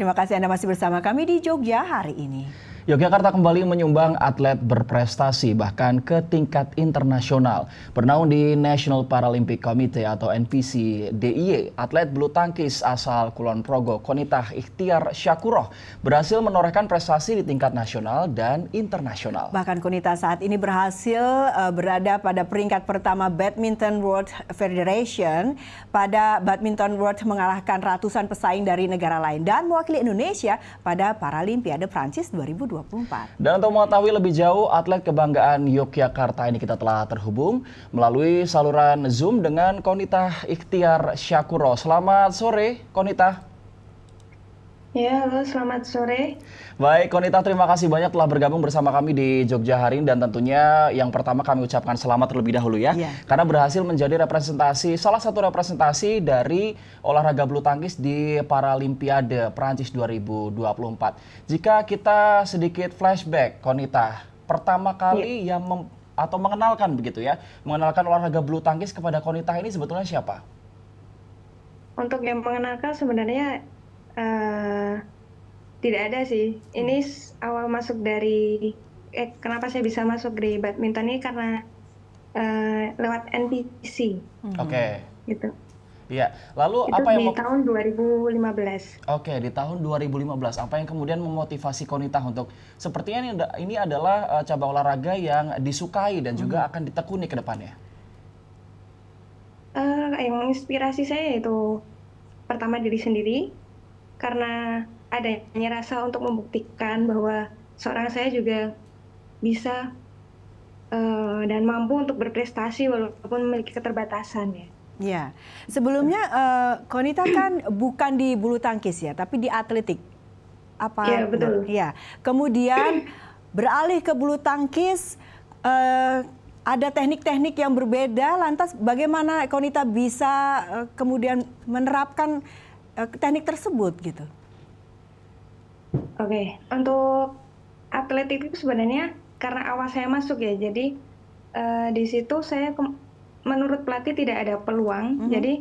Terima kasih Anda masih bersama kami di Jogja hari ini. Yogyakarta kembali menyumbang atlet berprestasi bahkan ke tingkat internasional. Bernaung di National Paralympic Committee atau NPC DIY, e, atlet bulu tangkis asal Kulon Progo Konita Ikhtiar Syakuroh berhasil menorehkan prestasi di tingkat nasional dan internasional. Bahkan Konita saat ini berhasil uh, berada pada peringkat pertama Badminton World Federation pada Badminton World mengalahkan ratusan pesaing dari negara lain dan mewakili Indonesia pada Paralimpiade Prancis 2020. 2024. Dan untuk mengetahui lebih jauh atlet kebanggaan Yogyakarta ini kita telah terhubung melalui saluran Zoom dengan Konita Ikhtiar Syakuro. Selamat sore, Konita. Ya, halo, selamat sore. Baik, Konita, terima kasih banyak telah bergabung bersama kami di Jogja Hari ini. dan tentunya yang pertama kami ucapkan selamat terlebih dahulu ya, ya. karena berhasil menjadi representasi salah satu representasi dari olahraga bulu tangkis di Paralimpiade Perancis 2024. Jika kita sedikit flashback, Konita, pertama kali ya. yang mem atau mengenalkan begitu ya, mengenalkan olahraga bulu tangkis kepada Konita ini sebetulnya siapa? Untuk yang mengenalkan sebenarnya Eh, tidak ada sih. Ini hmm. awal masuk dari eh kenapa saya bisa masuk di badminton ini karena uh, lewat NPC. Hmm. Oke. Okay. Gitu. Iya. Lalu itu apa yang di tahun 2015. Oke, di tahun 2015 apa yang kemudian memotivasi Konita untuk sepertinya ini, ini adalah eh, cabang olahraga yang disukai dan hmm. juga akan ditekuni ke depannya. Uh, yang menginspirasi saya itu pertama diri sendiri, karena adanya rasa untuk membuktikan bahwa seorang saya juga bisa uh, dan mampu untuk berprestasi walaupun memiliki keterbatasan ya. Ya, sebelumnya uh, Konita kan bukan di bulu tangkis ya, tapi di atletik. Apa? Ya betul. Ya, kemudian beralih ke bulu tangkis. Uh, ada teknik-teknik yang berbeda, lantas bagaimana Konita bisa uh, kemudian menerapkan Eh, teknik tersebut gitu? Oke, okay. untuk atlet itu sebenarnya karena awal saya masuk ya, jadi uh, di situ saya menurut pelatih tidak ada peluang, mm -hmm. jadi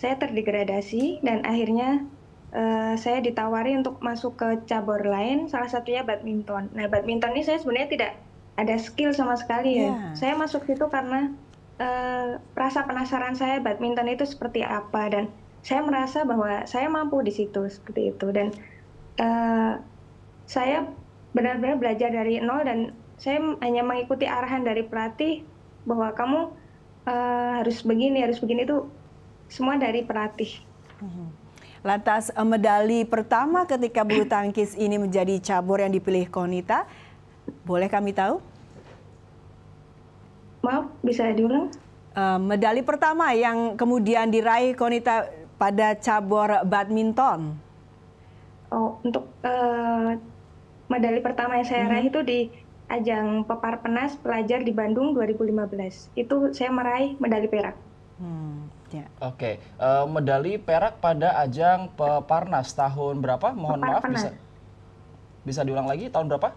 saya terdegradasi dan akhirnya uh, saya ditawari untuk masuk ke cabur lain, salah satunya badminton. Nah, badminton ini saya sebenarnya tidak ada skill sama sekali ya. Yeah. Saya masuk situ karena uh, rasa penasaran saya badminton itu seperti apa dan saya merasa bahwa saya mampu di situ seperti itu dan uh, saya benar-benar belajar dari nol dan saya hanya mengikuti arahan dari pelatih bahwa kamu uh, harus begini harus begini itu semua dari pelatih. Mhm. Lantas eh, medali pertama ketika bulu tangkis ini menjadi cabur yang dipilih Konita, boleh kami tahu? Maaf, bisa diulang? Uh, medali pertama yang kemudian diraih Konita pada cabur badminton? Oh, untuk uh, medali pertama yang saya raih mhm. itu di ajang Pepar Penas Pelajar di Bandung 2015. Itu saya meraih medali perak. Hmm, ya. Oke, okay. uh, eh, medali perak pada ajang Peparnas tahun berapa? Mohon Pepar maaf bisa bisa diulang lagi tahun berapa?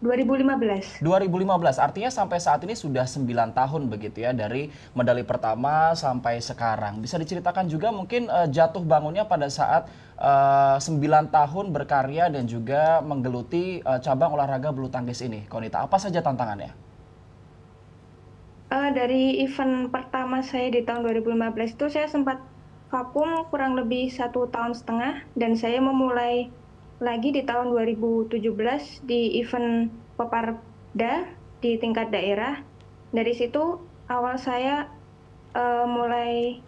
2015. 2015. Artinya sampai saat ini sudah 9 tahun begitu ya dari medali pertama sampai sekarang. Bisa diceritakan juga mungkin uh, jatuh bangunnya pada saat uh, eh, 9 tahun berkarya dan juga menggeluti uh, cabang olahraga bulu tangkis ini. Konita, apa saja tantangannya? Uh, dari event pertama saya di tahun 2015 itu saya sempat vakum kurang lebih satu tahun setengah dan saya memulai lagi di tahun 2017 di event Peparda di tingkat daerah. Dari situ awal saya uh, mulai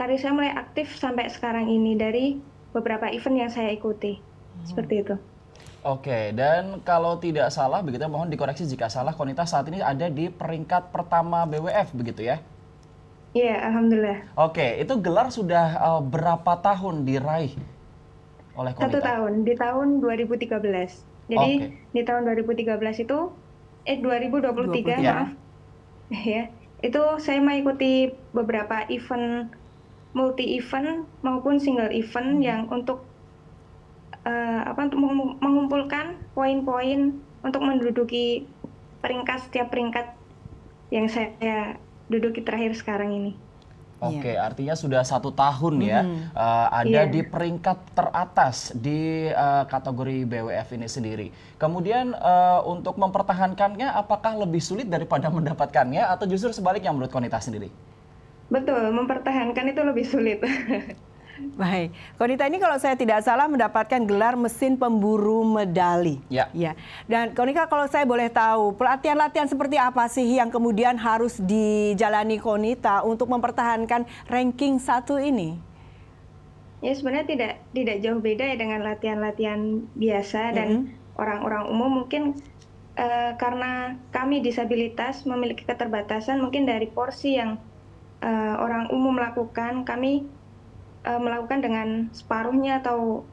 karir saya mulai aktif sampai sekarang ini dari beberapa event yang saya ikuti. Hmm. Seperti itu. Oke, dan kalau tidak salah begitu mohon dikoreksi jika salah Konita saat ini ada di peringkat pertama BWF begitu ya? Iya, yeah, alhamdulillah. Oke, itu gelar sudah uh, berapa tahun diraih oleh Komita? Satu tahun, di tahun 2013. Jadi okay. di tahun 2013 itu, eh 2023 20, maaf, ya. itu saya mengikuti beberapa event, multi event maupun single event hmm. yang untuk uh, apa untuk mengumpulkan poin-poin untuk menduduki peringkat setiap peringkat yang saya duduki terakhir sekarang ini. Iya. Oke, okay, yeah. artinya sudah satu tahun mm. ya uh, ada yeah. di peringkat teratas di uh, kategori BWF ini sendiri. Kemudian uh, untuk mempertahankannya, apakah lebih sulit daripada mendapatkannya, atau justru sebaliknya menurut Konita sendiri? Betul, mempertahankan itu lebih sulit. Baik, Konita ini kalau saya tidak salah mendapatkan gelar mesin pemburu medali. Ya. ya. Dan Konika kalau saya boleh tahu, pelatihan-latihan seperti apa sih yang kemudian harus dijalani Konita untuk mempertahankan ranking satu ini? Ya sebenarnya tidak tidak jauh beda ya dengan latihan-latihan biasa dan mm -hmm. orang-orang umum mungkin uh, karena kami disabilitas memiliki keterbatasan mungkin dari porsi yang uh, orang umum lakukan kami uh, melakukan dengan separuhnya atau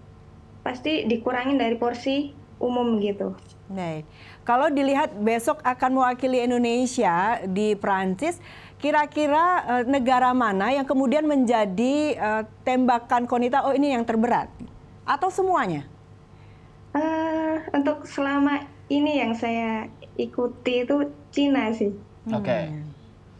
pasti dikurangin dari porsi umum gitu. Baik. Kalau dilihat besok akan mewakili Indonesia di Prancis, kira-kira uh, negara mana yang kemudian menjadi uh, tembakan Konita oh ini yang terberat atau semuanya? Uh, untuk selama ini yang saya ikuti itu Cina sih. Oke. Okay. Hmm.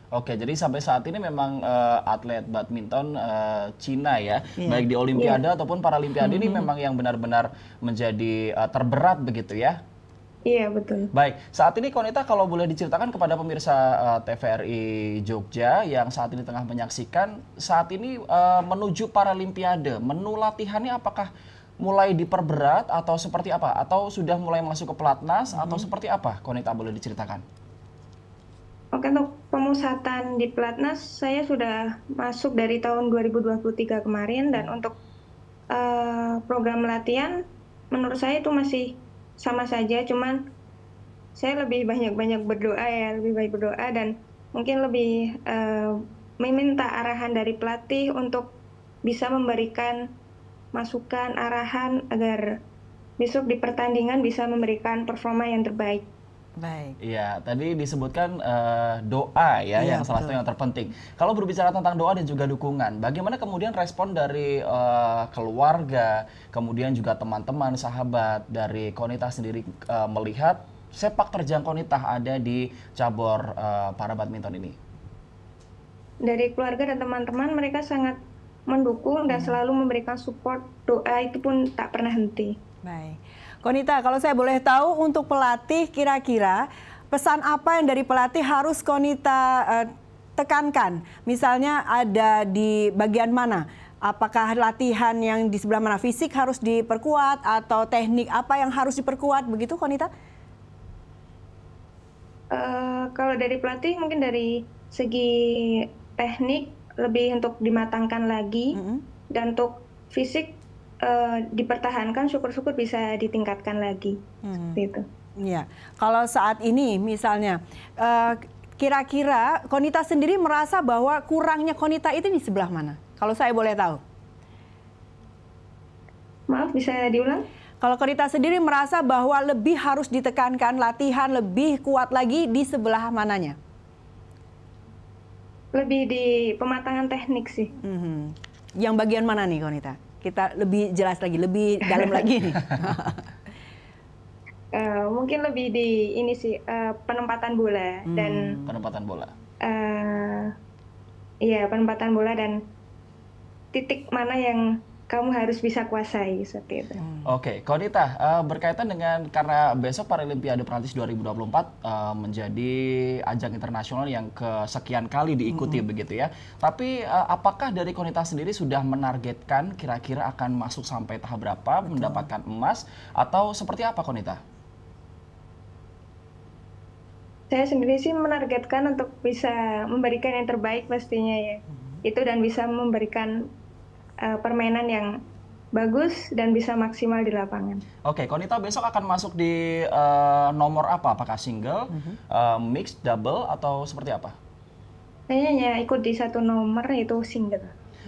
Oke, jadi sampai saat ini memang uh, atlet badminton uh, Cina ya, yeah. baik di Olimpiade yeah. ataupun Paralimpiade mm -hmm. ini memang yang benar-benar menjadi uh, terberat begitu ya. Iya betul. Baik, saat ini Konita kalau boleh diceritakan kepada pemirsa uh, TVRI Jogja yang saat ini tengah menyaksikan, saat ini uh, menuju Paralimpiade, menu latihannya apakah mulai diperberat atau seperti apa? Atau sudah mulai masuk ke pelatnas mm -hmm. atau seperti apa? Konita boleh diceritakan. Oke, untuk pemusatan di Platnas saya sudah masuk dari tahun 2023 kemarin dan hmm. untuk uh, program latihan menurut saya itu masih sama saja cuman saya lebih banyak-banyak berdoa ya, lebih baik berdoa dan mungkin lebih uh, meminta arahan dari pelatih untuk bisa memberikan masukan, arahan agar besok di pertandingan bisa memberikan performa yang terbaik. Baik. Iya, tadi disebutkan uh, doa ya, ya yang salah satu yang terpenting. Kalau berbicara tentang doa dan juga dukungan, bagaimana kemudian respon dari uh, keluarga, kemudian juga teman-teman, sahabat dari Konita sendiri uh, melihat sepak terjang Konita ada di cabur uh, para badminton ini? Dari keluarga dan teman-teman mereka sangat mendukung dan hmm. selalu memberikan support doa itu pun tak pernah henti. Baik. Konita, kalau saya boleh tahu untuk pelatih kira-kira pesan apa yang dari pelatih harus Konita uh, tekankan? Misalnya ada di bagian mana? Apakah latihan yang di sebelah mana fisik harus diperkuat atau teknik apa yang harus diperkuat begitu Konita? Uh, kalau dari pelatih mungkin dari segi teknik lebih untuk dimatangkan lagi mm -hmm. dan untuk fisik uh, dipertahankan syukur-syukur bisa ditingkatkan lagi hmm. Ya, kalau saat ini misalnya uh, kira-kira Konita sendiri merasa bahwa kurangnya Konita itu di sebelah mana? Kalau saya boleh tahu. Maaf bisa diulang? Kalau Konita sendiri merasa bahwa lebih harus ditekankan latihan lebih kuat lagi di sebelah mananya? Lebih di pematangan teknik sih. Mm -hmm. Yang bagian mana nih Konita? kita lebih jelas lagi, lebih dalam lagi nih. Eh, uh, mungkin lebih di ini sih uh, penempatan bola hmm, dan penempatan bola. Uh, iya penempatan bola dan titik mana yang kamu harus bisa kuasai seperti itu. Hmm. Oke, okay. Konita uh, berkaitan dengan karena besok Paralimpiade Perancis 2024 uh, menjadi ajang internasional yang kesekian kali diikuti hmm. begitu ya. Tapi uh, apakah dari Konita sendiri sudah menargetkan kira-kira akan masuk sampai tahap berapa Betul. mendapatkan emas atau seperti apa Konita? Saya sendiri sih menargetkan untuk bisa memberikan yang terbaik pastinya ya. Hmm. Itu dan bisa memberikan uh, permainan yang bagus dan bisa maksimal di lapangan. Oke, okay, Konita besok akan masuk di uh, nomor apa? Apakah single, mm -hmm. uh, eh, mix, double, atau seperti apa? Kayaknya ya ikut di satu nomor itu single.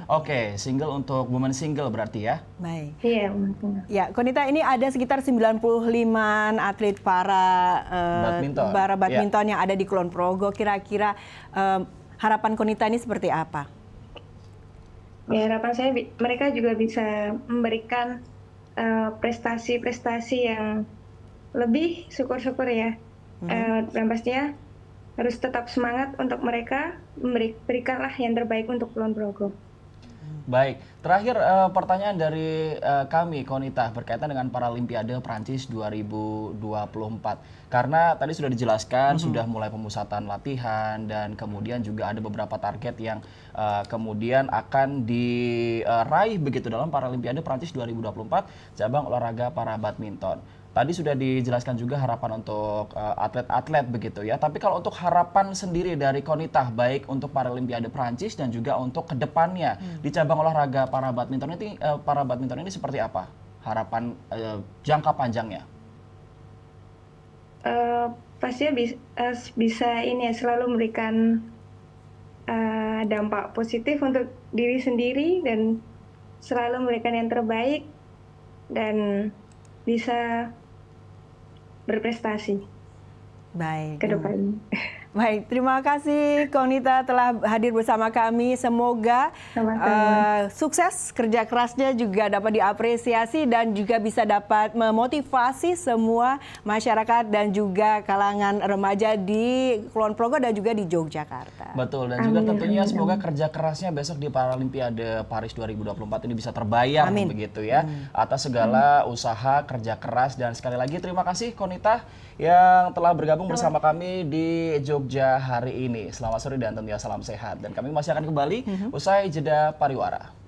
Oke, okay, single untuk woman single berarti ya? Baik. Iya, yeah. Ya, Konita ini ada sekitar 95-an atlet para uh, badminton, para badminton yeah. yang ada di Kulon Progo. Kira-kira uh, harapan Konita ini seperti apa? ya harapan saya mereka juga bisa memberikan eh, prestasi-prestasi uh, yang lebih syukur-syukur ya hmm. uh, dan pastinya harus tetap semangat untuk mereka berikanlah yang terbaik untuk Kulon Progo. Baik, terakhir uh, pertanyaan dari uh, kami Konita berkaitan dengan Paralimpiade Prancis 2024. Karena tadi sudah dijelaskan mm -hmm. sudah mulai pemusatan latihan dan kemudian juga ada beberapa target yang uh, kemudian akan diraih begitu dalam Paralimpiade Prancis 2024 cabang olahraga para badminton. Tadi sudah dijelaskan juga harapan untuk eh, atlet-atlet uh, begitu ya. Tapi kalau untuk harapan sendiri dari Konita baik untuk Paralimpiade Prancis dan juga untuk kedepannya hmm. di cabang olahraga para badminton ini uh, para badminton ini seperti apa harapan uh, jangka panjangnya? Uh, pastinya bisa, uh, bisa ini ya selalu memberikan uh, dampak positif untuk diri sendiri dan selalu memberikan yang terbaik dan bisa berprestasi. Baik. Ke depan. Baik, terima kasih Konita telah hadir bersama kami. Semoga Uh, sukses kerja kerasnya juga dapat diapresiasi dan juga bisa dapat memotivasi semua masyarakat dan juga kalangan remaja di Kulon Progo dan juga di Yogyakarta. Betul dan amin, juga tentunya semoga kerja kerasnya besok di Paralimpiade Paris 2024 ini bisa terbayar amin. begitu ya hmm. atas segala amin. usaha kerja keras dan sekali lagi terima kasih Konita yang telah bergabung bersama kami di Jogja Jogja hari ini. Selamat sore dan tentunya salam sehat. Dan kami masih akan kembali mm-hmm. usai jeda pariwara.